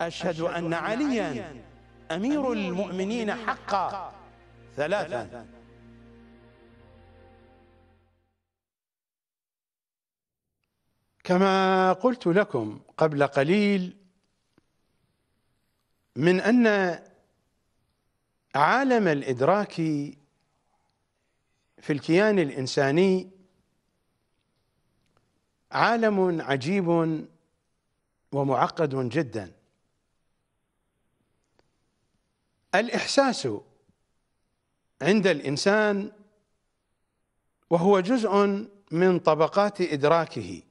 أشهد أن عليا أمير المؤمنين حقا ثلاثا كما قلت لكم قبل قليل من أن عالم الإدراك في الكيان الإنساني عالم عجيب ومعقد جدا الإحساس عند الإنسان وهو جزء من طبقات إدراكه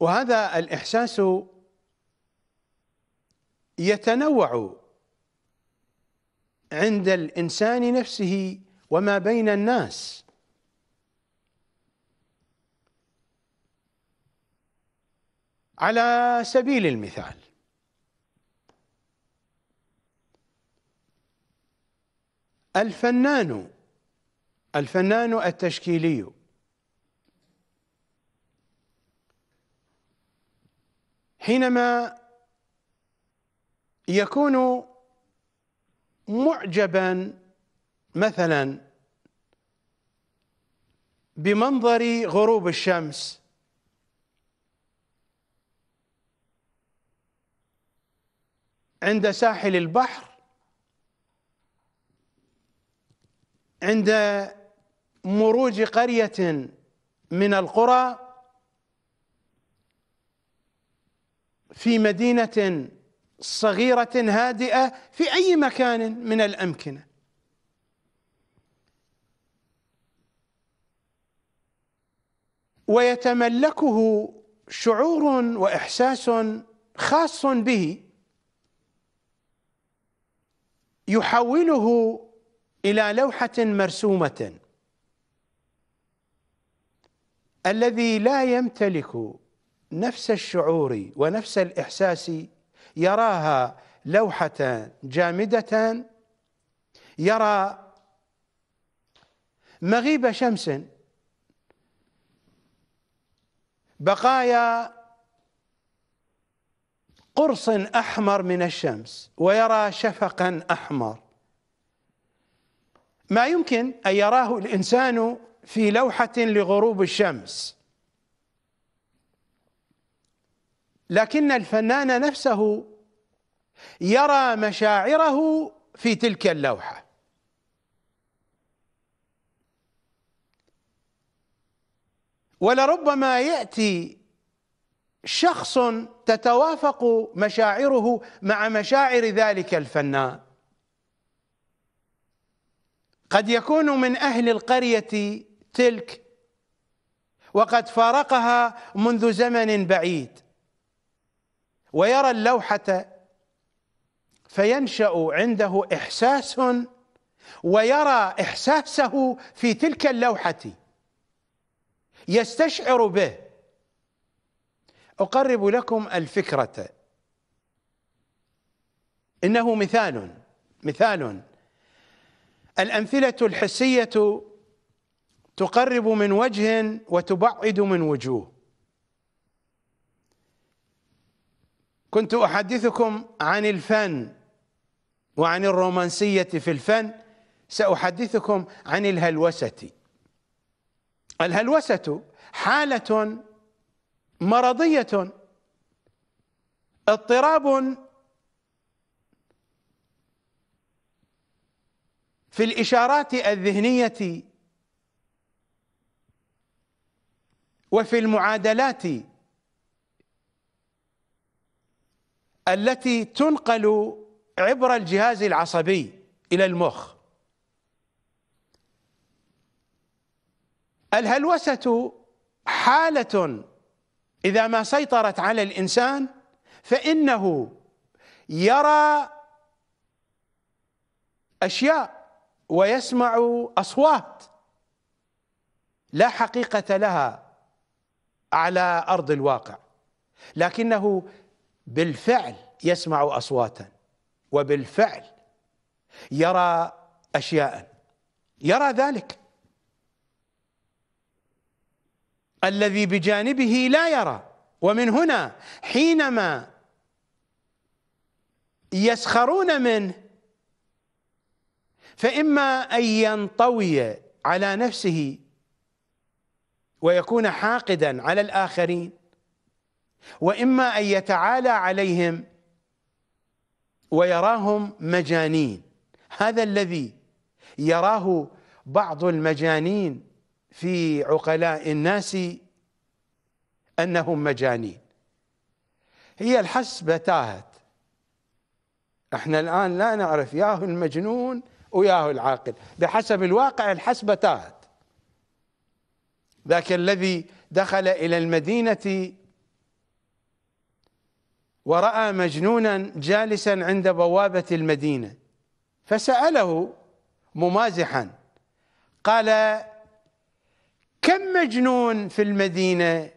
وهذا الإحساس يتنوع عند الإنسان نفسه وما بين الناس على سبيل المثال الفنان الفنان التشكيلي حينما يكون معجبا مثلا بمنظر غروب الشمس عند ساحل البحر عند مروج قرية من القرى في مدينة صغيرة هادئة في أي مكان من الأمكنة ويتملكه شعور وإحساس خاص به يحوله إلى لوحة مرسومة الذي لا يمتلك نفس الشعور ونفس الإحساس يراها لوحة جامدة يرى مغيب شمس بقايا قرص أحمر من الشمس ويرى شفقا أحمر ما يمكن أن يراه الإنسان في لوحة لغروب الشمس لكن الفنان نفسه يرى مشاعره في تلك اللوحه ولربما ياتي شخص تتوافق مشاعره مع مشاعر ذلك الفنان قد يكون من أهل القرية تلك وقد فارقها منذ زمن بعيد ويرى اللوحة فينشأ عنده إحساس ويرى إحساسه في تلك اللوحة يستشعر به أقرب لكم الفكرة إنه مثال مثال الأمثلة الحسية تقرب من وجه وتبعد من وجوه كنت أحدثكم عن الفن وعن الرومانسية في الفن سأحدثكم عن الهلوسة الهلوسة حالة مرضية اضطراب في الاشارات الذهنيه وفي المعادلات التي تنقل عبر الجهاز العصبي الى المخ الهلوسه حاله اذا ما سيطرت على الانسان فانه يرى اشياء ويسمع أصوات لا حقيقة لها على أرض الواقع لكنه بالفعل يسمع أصواتا وبالفعل يرى أشياء يرى ذلك الذي بجانبه لا يرى ومن هنا حينما يسخرون منه فإما أن ينطوي على نفسه ويكون حاقدا على الآخرين وإما أن يتعالى عليهم ويراهم مجانين هذا الذي يراه بعض المجانين في عقلاء الناس أنهم مجانين هي الحسبة تاهت احنا الآن لا نعرف ياه المجنون وياه العاقل بحسب الواقع الحسبة تاهت ذاك الذي دخل إلى المدينة ورأى مجنونا جالسا عند بوابة المدينة فسأله ممازحا قال كم مجنون في المدينة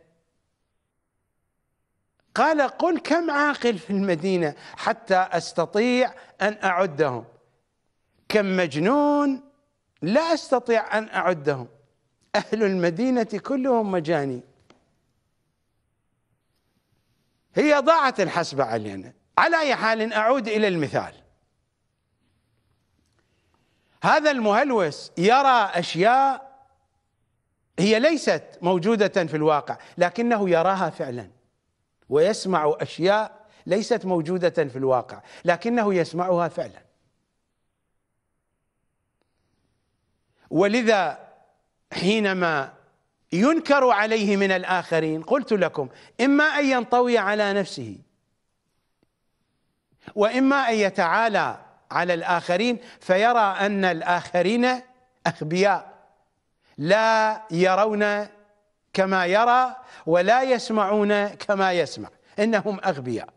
قال قل كم عاقل في المدينة حتى أستطيع أن أعدهم كم مجنون لا استطيع ان اعدهم اهل المدينه كلهم مجاني هي ضاعت الحسبه علينا على اي حال اعود الى المثال هذا المهلوس يرى اشياء هي ليست موجوده في الواقع لكنه يراها فعلا ويسمع اشياء ليست موجوده في الواقع لكنه يسمعها فعلا ولذا حينما ينكر عليه من الآخرين قلت لكم إما أن ينطوي على نفسه وإما أن يتعالى على الآخرين فيرى أن الآخرين أخبياء لا يرون كما يرى ولا يسمعون كما يسمع إنهم أغبياء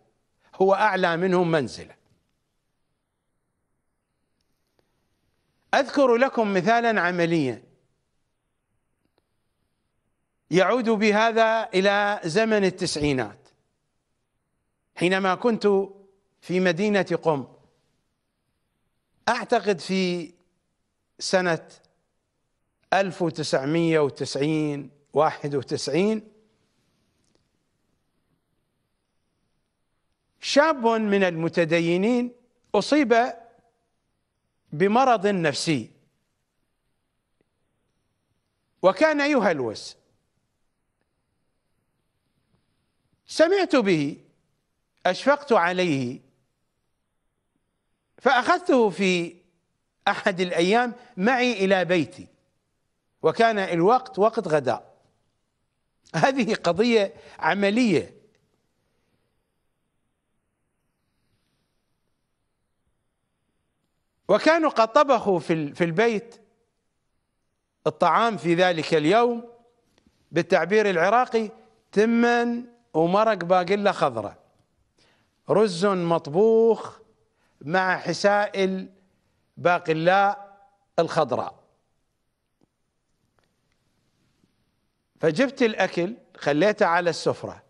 هو أعلى منهم منزلة اذكر لكم مثالا عمليا يعود بهذا الى زمن التسعينات حينما كنت في مدينه قم اعتقد في سنه 1990 91 شاب من المتدينين اصيب بمرض نفسي وكان يهلوس سمعت به أشفقت عليه فأخذته في أحد الأيام معي إلى بيتي وكان الوقت وقت غداء هذه قضية عملية وكانوا قد طبخوا في في البيت الطعام في ذلك اليوم بالتعبير العراقي تمن ومرق باقلة خضراء رز مطبوخ مع حسائل باقلاء الخضراء فجبت الأكل خليته على السفرة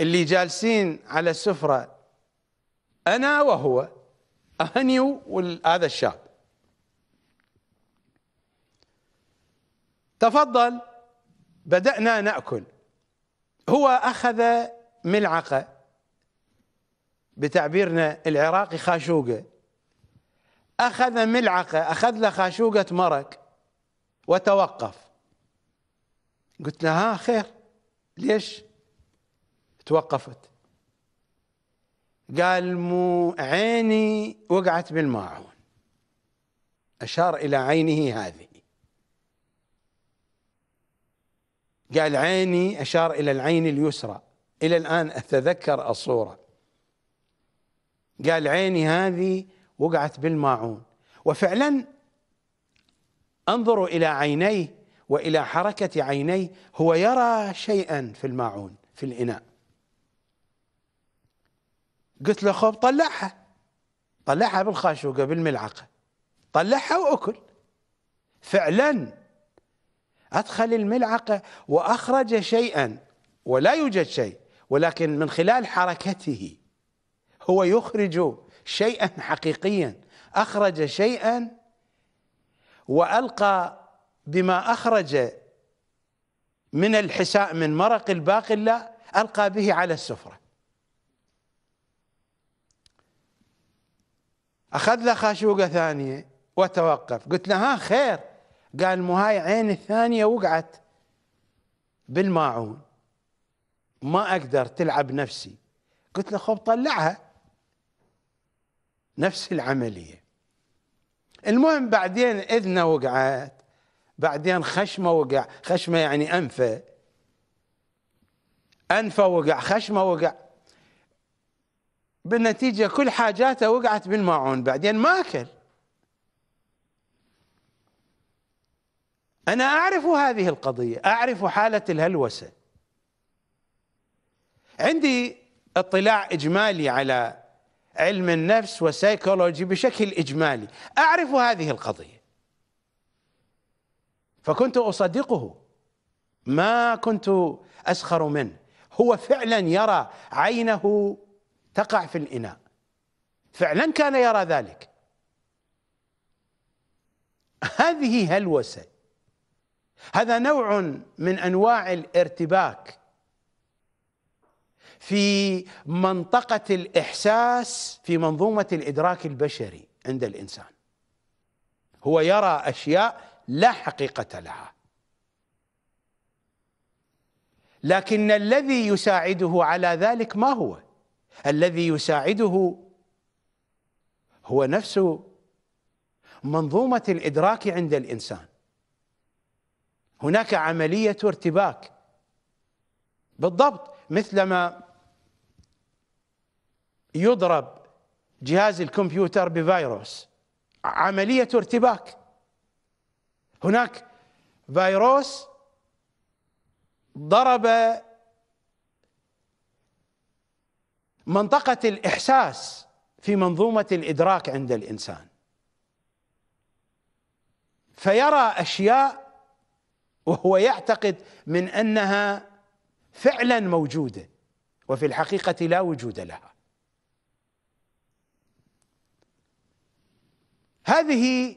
اللي جالسين على السفرة أنا وهو أهني وهذا الشاب تفضل بدأنا نأكل هو أخذ ملعقة بتعبيرنا العراقي خاشوقة أخذ ملعقة أخذ له خاشوقة مرق وتوقف قلت له ها آه، خير ليش توقفت قال مو عيني وقعت بالماعون أشار إلى عينه هذه قال عيني أشار إلى العين اليسرى إلى الآن أتذكر الصورة قال عيني هذه وقعت بالماعون وفعلا انظروا إلى عينيه وإلى حركة عينيه هو يرى شيئا في الماعون في الإناء قلت له خب طلعها طلعها بالخاشوقة بالملعقة طلعها وأكل فعلا أدخل الملعقة وأخرج شيئا ولا يوجد شيء ولكن من خلال حركته هو يخرج شيئا حقيقيا أخرج شيئا وألقى بما أخرج من الحساء من مرق الباقلة ألقى به على السفرة أخذ له خاشوقة ثانية وتوقف قلت له ها خير قال مو هاي عين الثانية وقعت بالماعون ما أقدر تلعب نفسي قلت له خب طلعها نفس العملية المهم بعدين إذنه وقعت بعدين خشمه وقع خشمه يعني أنفه أنفه وقع خشمه وقع بالنتيجة كل حاجاته وقعت بالماعون بعدين ما أكل أنا أعرف هذه القضية أعرف حالة الهلوسة عندي اطلاع إجمالي على علم النفس والسيكولوجي بشكل إجمالي أعرف هذه القضية فكنت أصدقه ما كنت أسخر منه هو فعلا يرى عينه تقع في الإناء فعلا كان يرى ذلك هذه هلوسة هذا نوع من أنواع الارتباك في منطقة الإحساس في منظومة الإدراك البشري عند الإنسان هو يرى أشياء لا حقيقة لها لكن الذي يساعده على ذلك ما هو الذي يساعده هو نفس منظومة الإدراك عند الإنسان هناك عملية ارتباك بالضبط مثلما يضرب جهاز الكمبيوتر بفيروس عملية ارتباك هناك فيروس ضرب منطقة الإحساس في منظومة الإدراك عند الإنسان فيرى أشياء وهو يعتقد من أنها فعلا موجودة وفي الحقيقة لا وجود لها هذه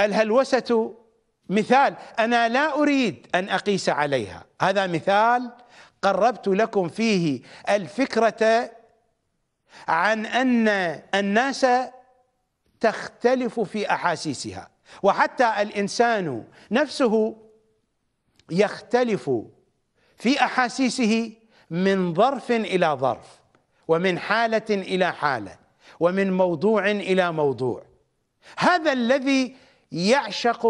الهلوسة مثال أنا لا أريد أن أقيس عليها هذا مثال قربت لكم فيه الفكرة عن ان الناس تختلف في احاسيسها وحتى الانسان نفسه يختلف في احاسيسه من ظرف الى ظرف ومن حاله الى حاله ومن موضوع الى موضوع هذا الذي يعشق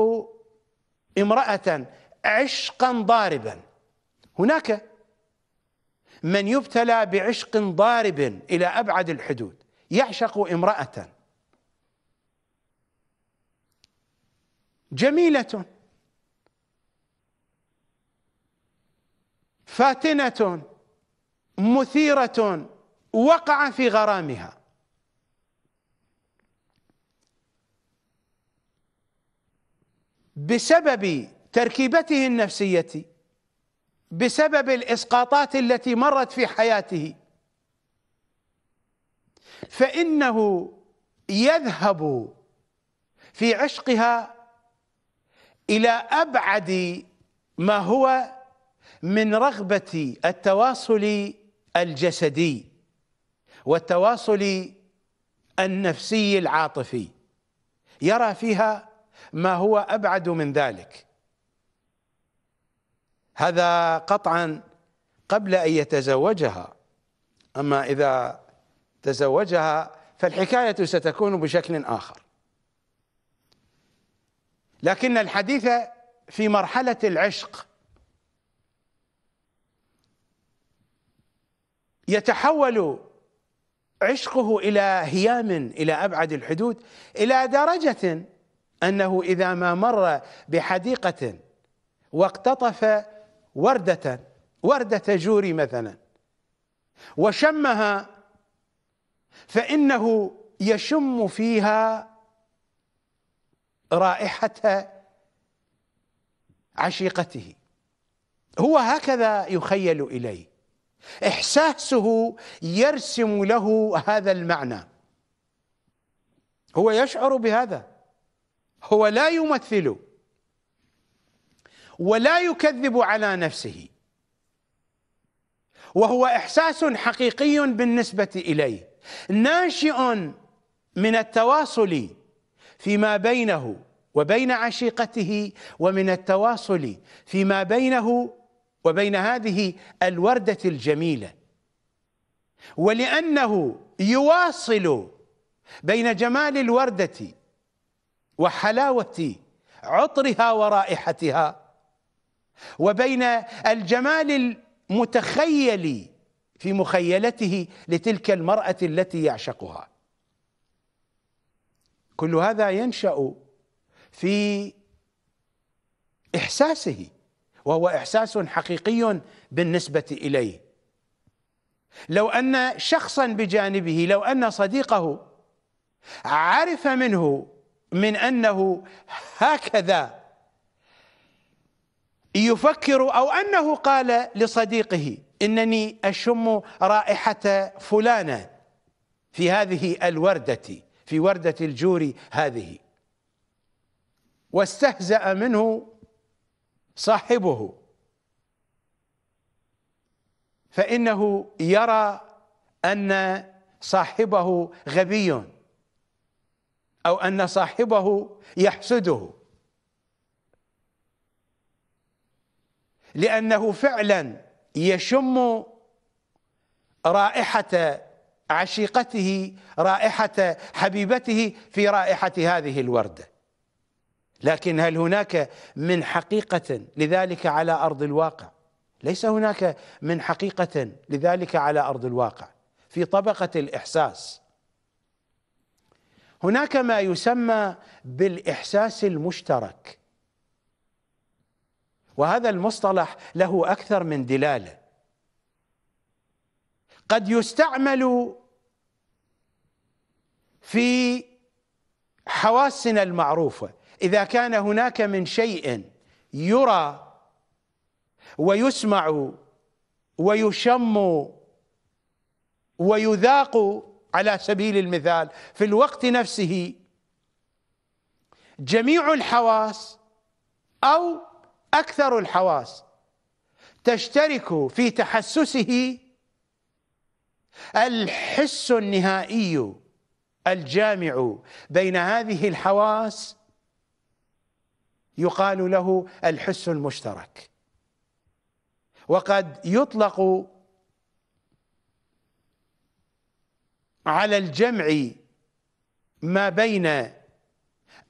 امراه عشقا ضاربا هناك من يبتلى بعشق ضارب إلى أبعد الحدود يعشق امرأة جميلة فاتنة مثيرة وقع في غرامها بسبب تركيبته النفسيه بسبب الاسقاطات التي مرت في حياته فانه يذهب في عشقها الى ابعد ما هو من رغبه التواصل الجسدي والتواصل النفسي العاطفي يرى فيها ما هو ابعد من ذلك هذا قطعا قبل أن يتزوجها أما إذا تزوجها فالحكاية ستكون بشكل آخر لكن الحديث في مرحلة العشق يتحول عشقه إلى هيام إلى أبعد الحدود إلى درجة أنه إذا ما مر بحديقة واقتطف وردة وردة جوري مثلا وشمها فإنه يشم فيها رائحة عشيقته هو هكذا يخيل إليه إحساسه يرسم له هذا المعنى هو يشعر بهذا هو لا يمثله ولا يكذب على نفسه وهو احساس حقيقي بالنسبه اليه ناشئ من التواصل فيما بينه وبين عشيقته ومن التواصل فيما بينه وبين هذه الورده الجميله ولانه يواصل بين جمال الورده وحلاوه عطرها ورائحتها وبين الجمال المتخيل في مخيلته لتلك المرأة التي يعشقها كل هذا ينشأ في إحساسه وهو إحساس حقيقي بالنسبة إليه لو أن شخصا بجانبه لو أن صديقه عرف منه من أنه هكذا يفكر أو أنه قال لصديقه إنني أشم رائحة فلانة في هذه الوردة في وردة الجور هذه واستهزأ منه صاحبه فإنه يرى أن صاحبه غبي أو أن صاحبه يحسده لأنه فعلا يشم رائحة عشيقته رائحة حبيبته في رائحة هذه الوردة لكن هل هناك من حقيقة لذلك على أرض الواقع ليس هناك من حقيقة لذلك على أرض الواقع في طبقة الإحساس هناك ما يسمى بالإحساس المشترك وهذا المصطلح له اكثر من دلاله قد يستعمل في حواسنا المعروفه اذا كان هناك من شيء يرى ويسمع ويشم ويذاق على سبيل المثال في الوقت نفسه جميع الحواس او اكثر الحواس تشترك في تحسسه الحس النهائي الجامع بين هذه الحواس يقال له الحس المشترك وقد يطلق على الجمع ما بين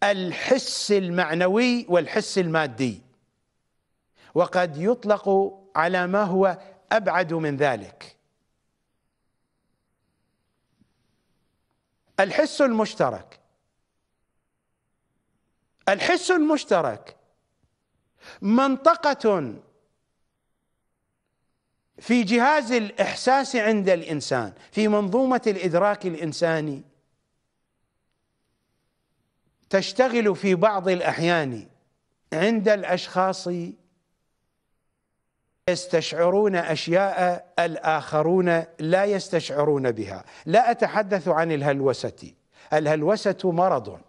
الحس المعنوي والحس المادي وقد يطلق على ما هو أبعد من ذلك الحس المشترك الحس المشترك منطقة في جهاز الإحساس عند الإنسان في منظومة الإدراك الإنساني تشتغل في بعض الأحيان عند الأشخاص يستشعرون اشياء الاخرون لا يستشعرون بها، لا اتحدث عن الهلوسه، الهلوسه مرض.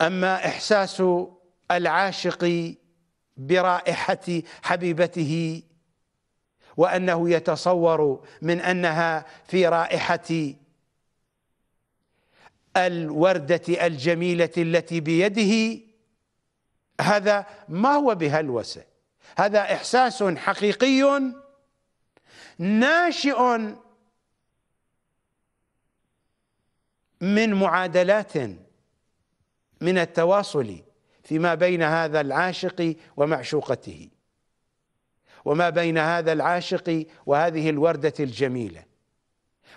اما احساس العاشق برائحه حبيبته وانه يتصور من انها في رائحه الورده الجميله التي بيده هذا ما هو بهلوسه هذا احساس حقيقي ناشئ من معادلات من التواصل فيما بين هذا العاشق ومعشوقته وما بين هذا العاشق وهذه الورده الجميله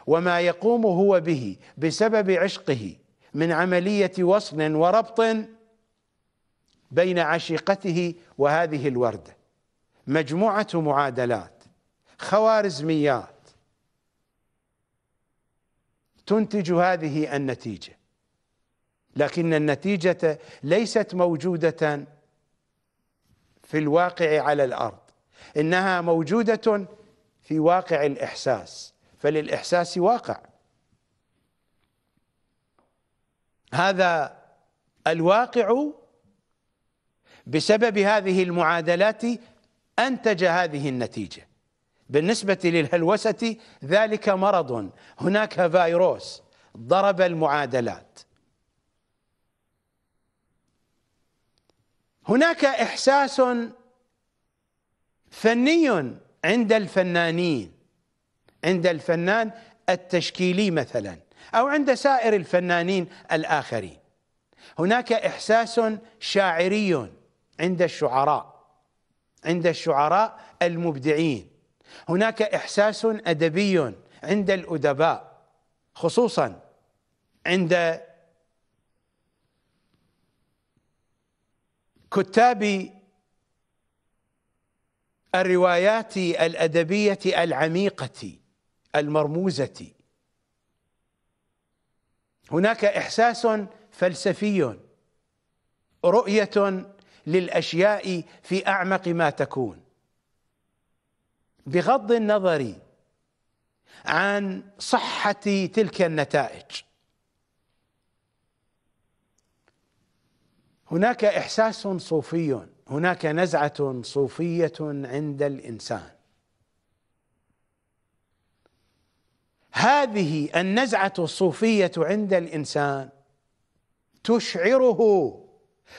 وما يقوم هو به بسبب عشقه من عمليه وصل وربط بين عشيقته وهذه الوردة مجموعة معادلات خوارزميات تنتج هذه النتيجة لكن النتيجة ليست موجودة في الواقع على الأرض إنها موجودة في واقع الإحساس فللإحساس واقع هذا الواقع بسبب هذه المعادلات أنتج هذه النتيجة بالنسبة للهلوسة ذلك مرض هناك فيروس ضرب المعادلات هناك إحساس فني عند الفنانين عند الفنان التشكيلي مثلا أو عند سائر الفنانين الآخرين هناك إحساس شاعري عند الشعراء عند الشعراء المبدعين هناك إحساس أدبي عند الأدباء خصوصا عند كتاب الروايات الأدبية العميقة المرموزة هناك إحساس فلسفي رؤية للاشياء في اعمق ما تكون بغض النظر عن صحه تلك النتائج هناك احساس صوفي هناك نزعه صوفيه عند الانسان هذه النزعه الصوفيه عند الانسان تشعره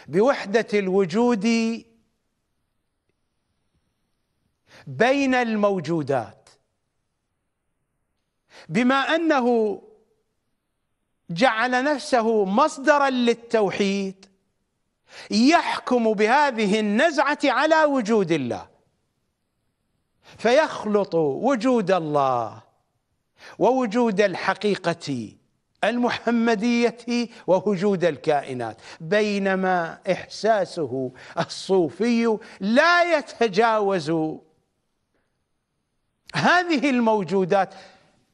بوحده الوجود بين الموجودات بما انه جعل نفسه مصدرا للتوحيد يحكم بهذه النزعه على وجود الله فيخلط وجود الله ووجود الحقيقه المحمدية ووجود الكائنات بينما إحساسه الصوفي لا يتجاوز هذه الموجودات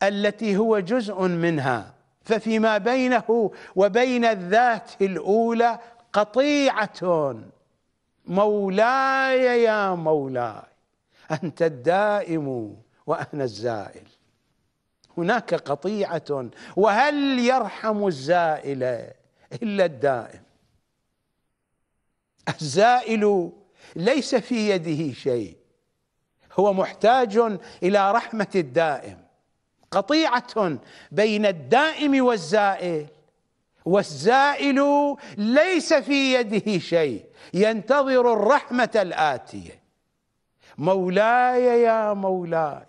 التي هو جزء منها ففيما بينه وبين الذات الأولى قطيعة مولاي يا مولاي أنت الدائم وأنا الزائل هناك قطيعة وهل يرحم الزائل إلا الدائم الزائل ليس في يده شيء هو محتاج إلى رحمة الدائم قطيعة بين الدائم والزائل والزائل ليس في يده شيء ينتظر الرحمة الآتية مولاي يا مولاي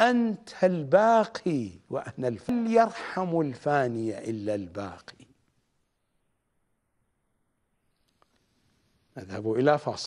أنت الباقي وأنا الفاني يرحم الفاني إلا الباقي نذهب إلى فاصل